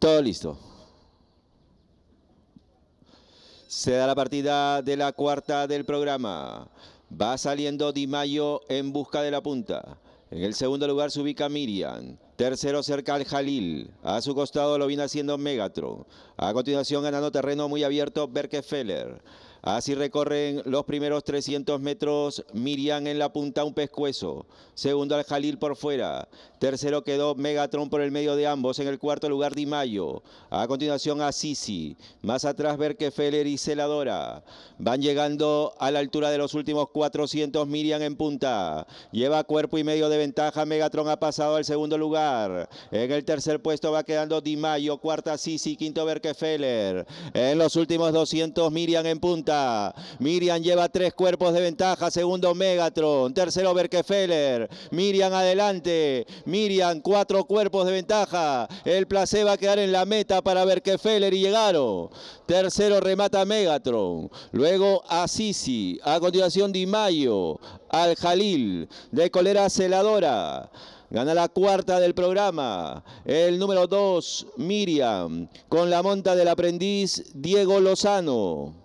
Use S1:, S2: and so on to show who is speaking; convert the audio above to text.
S1: Todo listo. Se da la partida de la cuarta del programa. Va saliendo Di Mayo en busca de la punta. En el segundo lugar se ubica Miriam. Tercero cerca al Jalil. A su costado lo viene haciendo Megatron. A continuación ganando terreno muy abierto Berkefeller. Así recorren los primeros 300 metros. Miriam en la punta un pescuezo. Segundo al Jalil por fuera. Tercero quedó Megatron por el medio de ambos. En el cuarto lugar Di Mayo. A continuación Sisi. Más atrás Berkefeller y Celadora. Van llegando a la altura de los últimos 400. Miriam en punta. Lleva cuerpo y medio de ventaja. Megatron ha pasado al segundo lugar. En el tercer puesto va quedando Di Mayo, cuarta Sisi, quinto Berkefeller. En los últimos 200 Miriam en punta. Miriam lleva tres cuerpos de ventaja, segundo Megatron, tercero Berkefeller. Miriam adelante, Miriam cuatro cuerpos de ventaja. El placer va a quedar en la meta para Berkefeller y llegaron Tercero remata Megatron, luego a Sisi, a continuación Di Mayo, al Jalil, de colera celadora. Gana la cuarta del programa. El número 2, Miriam. Con la monta del aprendiz, Diego Lozano.